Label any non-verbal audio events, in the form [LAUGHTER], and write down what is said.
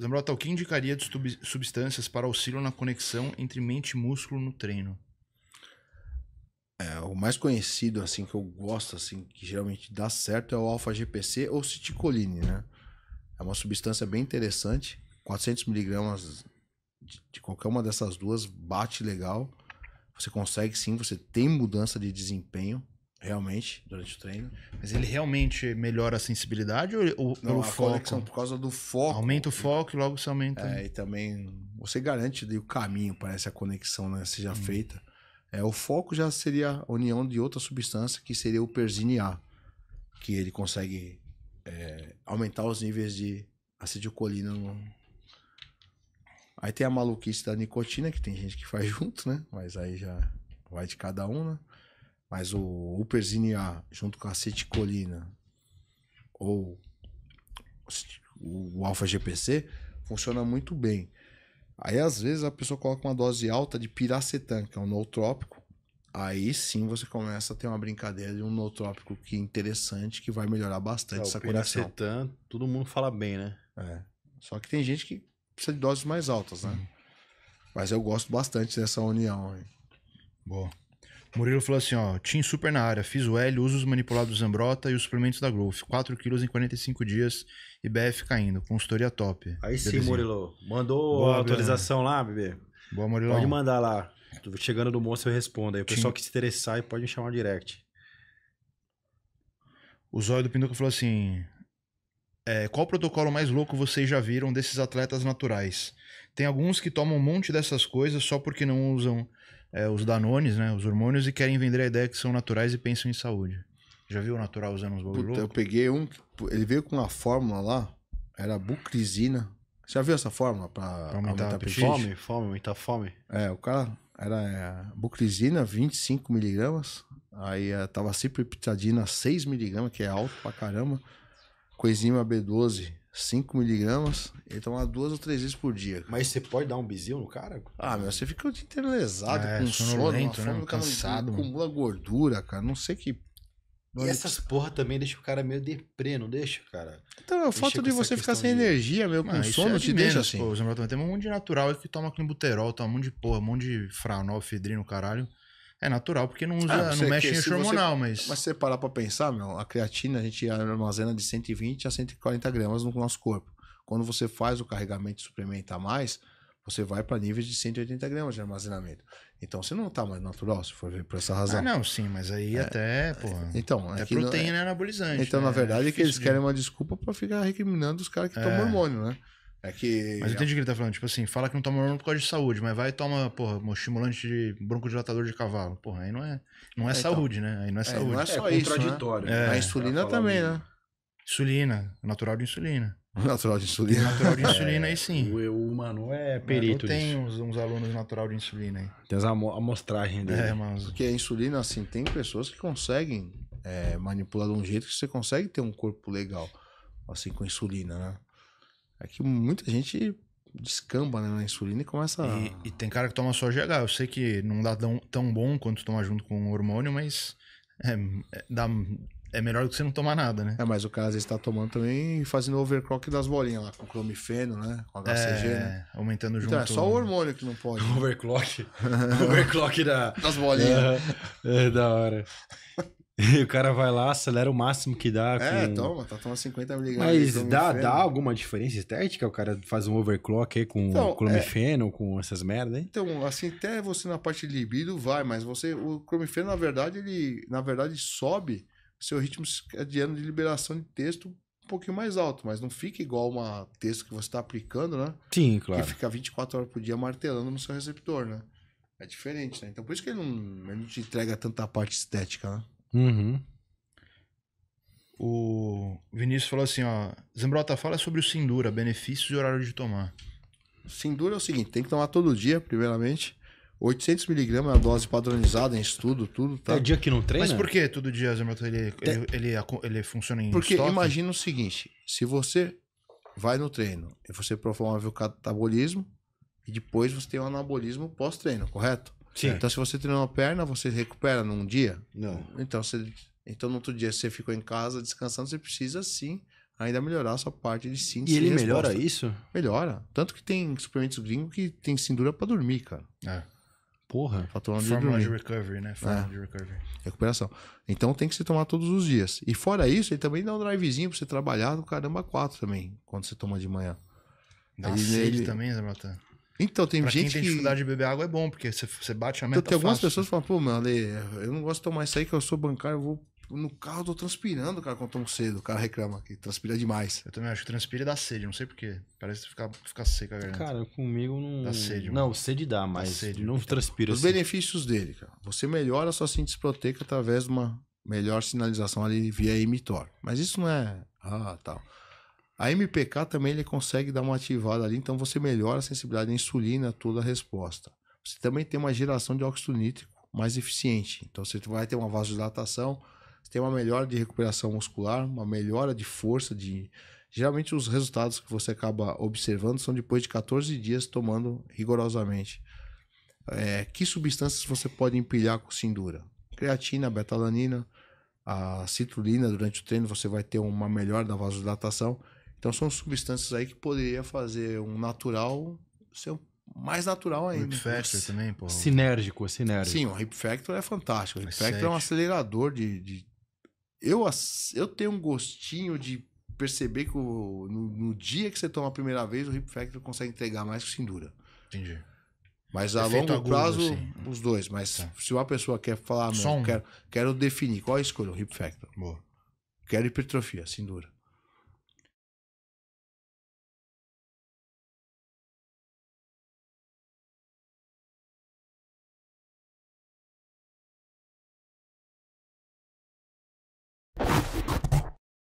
Zambrota, o que indicaria de substâncias para auxílio na conexão entre mente e músculo no treino? É, o mais conhecido, assim, que eu gosto, assim, que geralmente dá certo é o alfa-GPC ou citicoline, né? É uma substância bem interessante. 400 miligramas de, de qualquer uma dessas duas bate legal. Você consegue sim, você tem mudança de desempenho. Realmente, durante o treino. Mas ele realmente melhora a sensibilidade ou, ou Não, pelo foco? Conexão, por causa do foco. Aumenta o foco e logo você aumenta. É, e também você garante o caminho, parece a conexão né, seja hum. feita. É, o foco já seria a união de outra substância, que seria o persine A, que ele consegue é, aumentar os níveis de acetilcolina. No... Aí tem a maluquice da nicotina, que tem gente que faz junto, né? Mas aí já vai de cada um, né? Mas o Uperzini A, ah, junto com a Colina ou o alfa GPC, funciona muito bem. Aí, às vezes, a pessoa coloca uma dose alta de piracetam, que é um nootrópico. Aí sim você começa a ter uma brincadeira de um nootrópico que é interessante, que vai melhorar bastante é, essa curação. Piracetam, todo mundo fala bem, né? É. Só que tem gente que precisa de doses mais altas, né? Hum. Mas eu gosto bastante dessa união. aí. Boa. Murilo falou assim, ó, Team Super na área, fiz o L, uso os manipulados Zambrota e os suplementos da Growth, 4 quilos em 45 dias e BF caindo, consultoria top. Aí sim, Murilo, mandou Boa, a atualização lá, bebê? Boa, Murilo. Pode mandar lá, chegando do monstro eu respondo aí, o pessoal Team... que se interessar aí pode me chamar direct. O Zóio do Pinduca falou assim, é, qual protocolo mais louco vocês já viram desses atletas naturais? Tem alguns que tomam um monte dessas coisas só porque não usam é, os danones, né? Os hormônios e querem vender a ideia que são naturais e pensam em saúde. Já viu o natural usando os bagulho Puta, eu peguei um, ele veio com uma fórmula lá, era bucrisina. Você já viu essa fórmula para aumentar, aumentar a Fome, fome, aumentar fome. É, o cara era é, bucrisina 25 miligramas, aí é, tava 6 miligramas, que é alto pra caramba, coenzima B12 5 miligramas, ele toma duas ou três vezes por dia. Mas você pode dar um bezil no cara? Ah, meu, você fica o dia inteiro lesado, é, com sono, uma né? fome, cansado, acumula gordura, cara. Não sei que e essas porra também deixa o cara meio deprê, não deixa, cara? Então, é o fato de você ficar sem de... energia, meu, com Mas ah, sono, é te de deixa menos, assim. Pô, tem um monte de natural que toma clenbuterol, toma um monte de porra, um monte de franol, fedrino, caralho. É natural, porque não usa, ah, não é mexe em hormonal, você, mas. Mas se você parar pra pensar, meu, a creatina a gente armazena de 120 a 140 gramas no nosso corpo. Quando você faz o carregamento e suplementa mais, você vai para níveis de 180 gramas de armazenamento. Então você não tá mais natural, se for ver por essa razão. Ah, não, sim, mas aí é, até, é, pô. Então, até é proteína não, é, anabolizante. Então, né? na verdade, é, é que eles de... querem uma desculpa para ficar recriminando os caras que tomam hormônio, né? É que. Mas eu entendi o que ele tá falando. Tipo assim, fala que não toma hormônio por causa de saúde, mas vai e toma, porra, um estimulante de broncodilatador de cavalo. Porra, aí não é, não é, é então. saúde, então. né? Aí não é, é saúde. Não é, é só né? é isso. Contraditório. Né? A insulina tá também, né? Insulina, [LAUGHS] natural de insulina. Natural de insulina. Natural de insulina aí sim. O, o mano é perito. Manu tem uns, uns, alunos natural de insulina aí. Tem as amostragens dele. É, mas... Porque a insulina, assim, tem pessoas que conseguem é, manipular de um jeito que você consegue ter um corpo legal, assim, com insulina, né? É que muita gente descamba né, na insulina e começa a... e, tem cara que toma só GH. Eu sei que não dá tão, tão bom quanto tomar junto com o hormônio, mas é, é, dá, é melhor do que você não tomar nada, né? É, mas o cara às vezes tá tomando também e fazendo overclock das bolinhas lá, com clomifeno, né? Com HCG, é, né? Aumentando junto. Então é só o hormônio que não pode. [LAUGHS] Overclock. overclock da... das bolinhas. É, é da hora. [LAUGHS] [LAUGHS] E o cara vai lá, acelera o máximo que dá. É, toma, tá tomando 50 miligramas. Mas dá, dá alguma diferença estética? O cara faz um overclock aí com então, clomifeno, é... com essas merda, hein? Então, assim, até você na parte de libido vai, mas você, o clomifeno, na verdade, ele, na verdade, sobe o seu ritmo circadiano de liberação de texto um pouquinho mais alto, mas não fica igual uma texto que você está aplicando, né? Sim, claro. Que fica 24 horas por dia martelando no seu receptor, né? É diferente, né? Então por isso que ele não, ele não te entrega tanta parte estética, né? Uhum. O Vinícius falou assim, ó. Zembrota fala sobre o Sindura, benefícios e horário de tomar. Sindura é o seguinte, tem que tomar todo dia, primeiramente. 800 miligramas é a dose padronizada em estudo, tudo, tá? É dia que não treina? Mas por que todo dia, Zembrota ele, ele, ele, ele, funciona em Porque estoque? imagina o seguinte, se você vai no treino, e você promove o catabolismo e depois você tem o anabolismo pós-treino, correto? Sim. Então, se você treinou uma perna, você recupera num dia? Não. Então, você, então no outro dia você ficou em casa descansando, você precisa sim ainda melhorar a sua parte de síntese. E ele resposta. melhora isso? Melhora. Tanto que tem suplementos gringos que tem cintura para dormir, cara. É. Porra. Fórmula de, de recovery, né? Fórmula é. de recovery. Recuperação. Então tem que se tomar todos os dias. E fora isso, ele também dá um drivezinho pra você trabalhar no caramba 4 também, quando você toma de manhã. Dá ele, sede ele... também, Zé Matan? Então, tem pra gente quem tem que... dificuldade de beber água é bom, porque você, você bate a meta Então, tem algumas fácil, né? pessoas que né? falam, pô, meu Ale, eu não gosto de tomar isso aí, que eu sou bancário, eu vou no carro, eu tô transpirando, cara, quando tomo cedo. O cara reclama que transpira demais. Eu também acho que transpira e dá sede, não sei porquê. Parece que fica, fica seca a garganta. Cara, comigo não... Dá sede, mano. Não, sede dá, mas dá sede, não transpira Os assim. benefícios dele, cara. Você melhora a sua síntese proteica através de uma melhor sinalização ali via emitor. Mas isso não é... Ah, tal... Tá. A MPK também ele consegue dar uma ativada ali, então você melhora a sensibilidade à insulina, toda a resposta. Você também tem uma geração de óxido nítrico mais eficiente. Então você vai ter uma vasodilatação, você tem uma melhora de recuperação muscular, uma melhora de força de geralmente os resultados que você acaba observando são depois de 14 dias tomando rigorosamente. É, que substâncias você pode empilhar com cindura? Creatina, betalanina, a citrulina durante o treino, você vai ter uma melhora da vasodilatação. Então são substâncias aí que poderia fazer um natural ser mais natural ainda. O hip factor também, pô. Sinérgico, é sinérgico. Sim, o hip factor é fantástico. O hip factor é um acelerador de, de. Eu, eu tenho um gostinho de perceber que o, no, no, dia que você toma a primeira vez, o hip factor consegue entregar mais que o Sindura. Entendi. Mas a Efeito longo agudo, prazo, assim. os dois. Mas tá. se uma pessoa quer falar, não, ah, quero, quero definir qual é a escolha, o hip factor. Boa. Quero hipertrofia, Sindura.